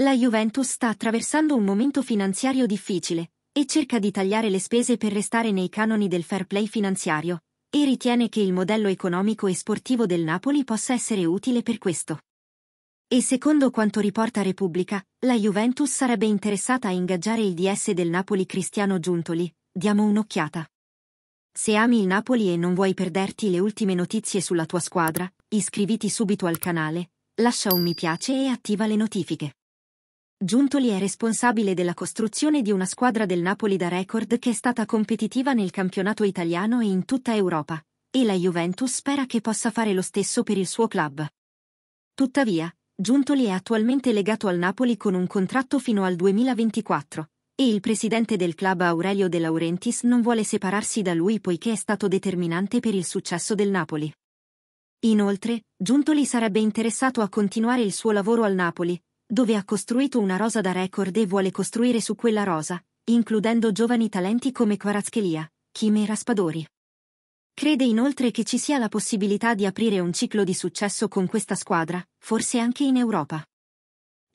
La Juventus sta attraversando un momento finanziario difficile e cerca di tagliare le spese per restare nei canoni del fair play finanziario e ritiene che il modello economico e sportivo del Napoli possa essere utile per questo. E secondo quanto riporta Repubblica, la Juventus sarebbe interessata a ingaggiare il DS del Napoli Cristiano Giuntoli. Diamo un'occhiata. Se ami il Napoli e non vuoi perderti le ultime notizie sulla tua squadra, iscriviti subito al canale, lascia un mi piace e attiva le notifiche. Giuntoli è responsabile della costruzione di una squadra del Napoli da record che è stata competitiva nel campionato italiano e in tutta Europa, e la Juventus spera che possa fare lo stesso per il suo club. Tuttavia, Giuntoli è attualmente legato al Napoli con un contratto fino al 2024, e il presidente del club Aurelio De Laurentiis non vuole separarsi da lui poiché è stato determinante per il successo del Napoli. Inoltre, Giuntoli sarebbe interessato a continuare il suo lavoro al Napoli, dove ha costruito una rosa da record e vuole costruire su quella rosa, includendo giovani talenti come Quaraschelia, Chime e Raspadori. Crede inoltre che ci sia la possibilità di aprire un ciclo di successo con questa squadra, forse anche in Europa.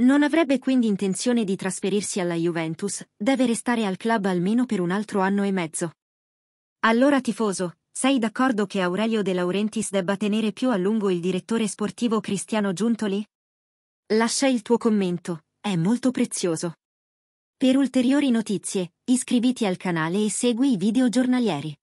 Non avrebbe quindi intenzione di trasferirsi alla Juventus, deve restare al club almeno per un altro anno e mezzo. Allora tifoso, sei d'accordo che Aurelio De Laurentiis debba tenere più a lungo il direttore sportivo Cristiano Giuntoli? Lascia il tuo commento, è molto prezioso. Per ulteriori notizie, iscriviti al canale e segui i video giornalieri.